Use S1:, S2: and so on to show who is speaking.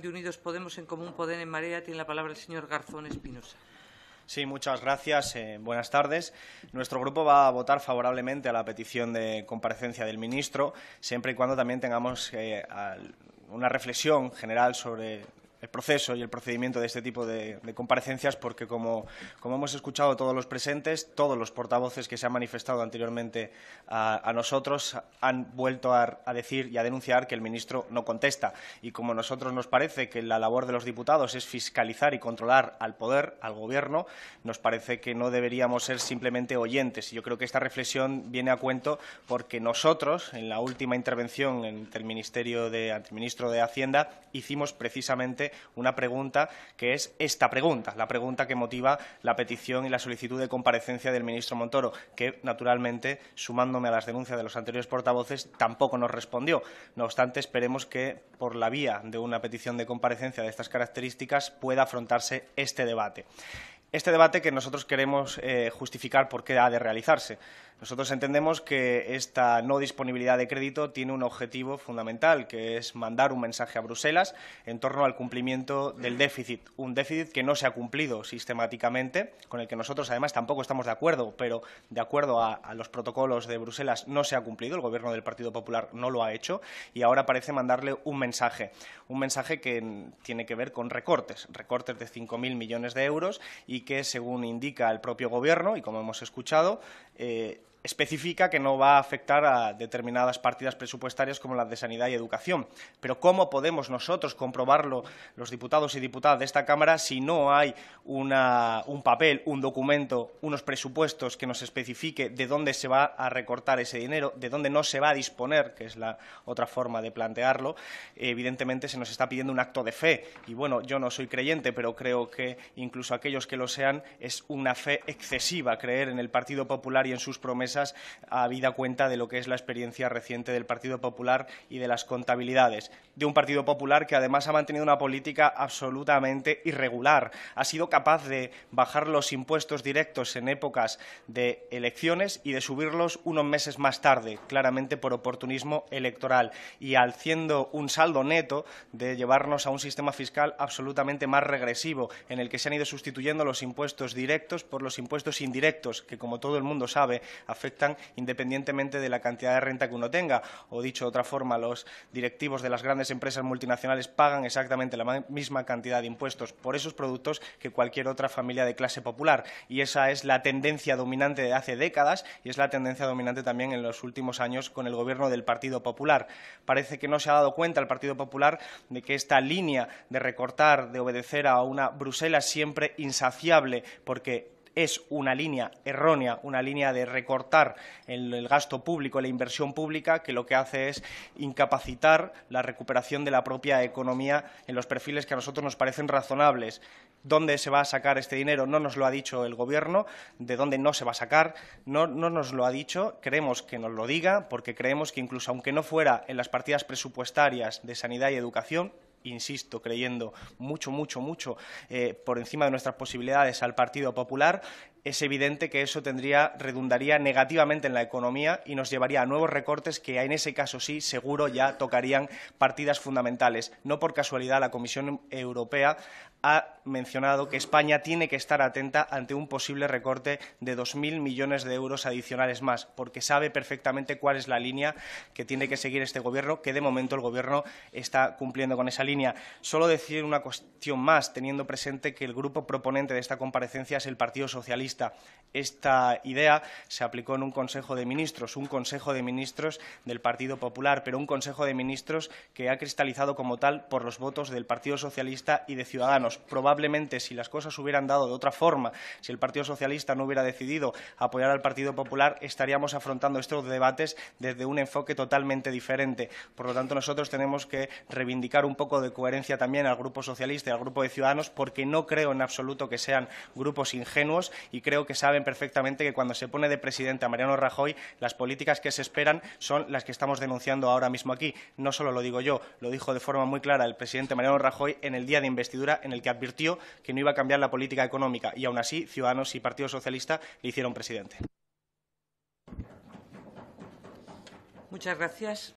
S1: de Unidos Podemos en Común Poder en Marea tiene la palabra el señor Garzón Espinosa. Sí, muchas gracias. Eh, buenas tardes. Nuestro grupo va a votar favorablemente a la petición de comparecencia del ministro, siempre y cuando también tengamos eh, una reflexión general sobre el proceso y el procedimiento de este tipo de, comparecencias porque, como, hemos escuchado todos los presentes, todos los portavoces que se han manifestado anteriormente a, nosotros han vuelto a, decir y a denunciar que el ministro no contesta. Y como a nosotros nos parece que la labor de los diputados es fiscalizar y controlar al poder, al Gobierno, nos parece que no deberíamos ser simplemente oyentes. Y yo creo que esta reflexión viene a cuento porque nosotros, en la última intervención ministerio de, ante el ministro de Hacienda, hicimos precisamente una pregunta que es esta pregunta, la pregunta que motiva la petición y la solicitud de comparecencia del ministro Montoro, que naturalmente, sumándome a las denuncias de los anteriores portavoces, tampoco nos respondió. No obstante, esperemos que por la vía de una petición de comparecencia de estas características pueda afrontarse este debate este debate que nosotros queremos eh, justificar por qué ha de realizarse. Nosotros entendemos que esta no disponibilidad de crédito tiene un objetivo fundamental, que es mandar un mensaje a Bruselas en torno al cumplimiento del déficit, un déficit que no se ha cumplido sistemáticamente, con el que nosotros además tampoco estamos de acuerdo, pero de acuerdo a, los protocolos de Bruselas no se ha cumplido, el Gobierno del Partido Popular no lo ha hecho y ahora parece mandarle un mensaje, un mensaje que tiene que ver con recortes, recortes de 5.000 millones de euros y que, según indica el propio Gobierno y como hemos escuchado, eh, especifica que no va a afectar a determinadas partidas presupuestarias como las de sanidad y educación. Pero ¿cómo podemos nosotros comprobarlo, los diputados y diputadas de esta Cámara, si no hay un papel, un documento, unos presupuestos que nos especifique de dónde se va a recortar ese dinero, de dónde no se va a disponer, que es la otra forma de plantearlo? Evidentemente se nos está pidiendo un acto de fe. Y bueno, yo no soy creyente, pero creo que incluso aquellos que lo sean es una fe excesiva creer en el Partido Popular y en sus promesas ha vida cuenta de lo que es la experiencia reciente del Partido Popular y de las contabilidades. De un Partido Popular que además ha mantenido una política absolutamente irregular. Ha sido capaz de bajar los impuestos directos en épocas de elecciones y de subirlos unos meses más tarde, claramente por oportunismo electoral, y haciendo un saldo neto de llevarnos a un sistema fiscal absolutamente más regresivo, en el que se han ido sustituyendo los impuestos directos por los impuestos indirectos, que como todo el mundo sabe, afectan afectan independientemente de la cantidad de renta que uno tenga. O dicho de otra forma, los directivos de las grandes empresas multinacionales pagan exactamente la misma cantidad de impuestos por esos productos que cualquier otra familia de clase popular. Y esa es la tendencia dominante de hace décadas y es la tendencia dominante también en los últimos años con el gobierno del Partido Popular. Parece que no se ha dado cuenta el Partido Popular de que esta línea de recortar, de obedecer a una Bruselas siempre insaciable, porque es una línea errónea, una línea de recortar el, gasto público, la inversión pública, que lo que hace es incapacitar la recuperación de la propia economía en los perfiles que a nosotros nos parecen razonables. ¿Dónde se va a sacar este dinero? No nos lo ha dicho el Gobierno. ¿De dónde no se va a sacar? No, no nos lo ha dicho. Creemos que nos lo diga porque creemos que incluso aunque no fuera en las partidas presupuestarias de sanidad y educación, insisto, creyendo mucho, mucho, mucho eh, por encima de nuestras posibilidades al Partido Popular, es evidente que eso tendría, redundaría negativamente en la economía y nos llevaría a nuevos recortes que en ese caso sí, seguro, ya tocarían partidas fundamentales. No por casualidad la Comisión Europea ha mencionado que España tiene que estar atenta ante un posible recorte de 2.000 millones de euros adicionales más, porque sabe perfectamente cuál es la línea que tiene que seguir este Gobierno, que de momento el Gobierno está cumpliendo con esa línea. Solo decir una cuestión más, teniendo presente que el grupo proponente de esta comparecencia es el Partido Socialista. Esta idea se aplicó en un Consejo de Ministros, un Consejo de Ministros del Partido Popular, pero un Consejo de Ministros que ha cristalizado como tal por los votos del Partido Socialista y de Ciudadanos. Probablemente, si las cosas hubieran dado de otra forma, si el Partido Socialista no hubiera decidido apoyar al Partido Popular, estaríamos afrontando estos debates desde un enfoque totalmente diferente. Por lo tanto, nosotros tenemos que reivindicar un poco de coherencia también al Grupo Socialista y al Grupo de Ciudadanos porque no creo en absoluto que sean grupos ingenuos y creo que saben perfectamente que cuando se pone de presidente a Mariano Rajoy, las políticas que se esperan son las que estamos denunciando ahora mismo aquí. No solo lo digo yo, lo dijo de forma muy clara el presidente Mariano Rajoy en el día de investidura en el que advirtió que no iba a cambiar la política económica y aún así Ciudadanos y Partido Socialista le hicieron presidente. Muchas gracias.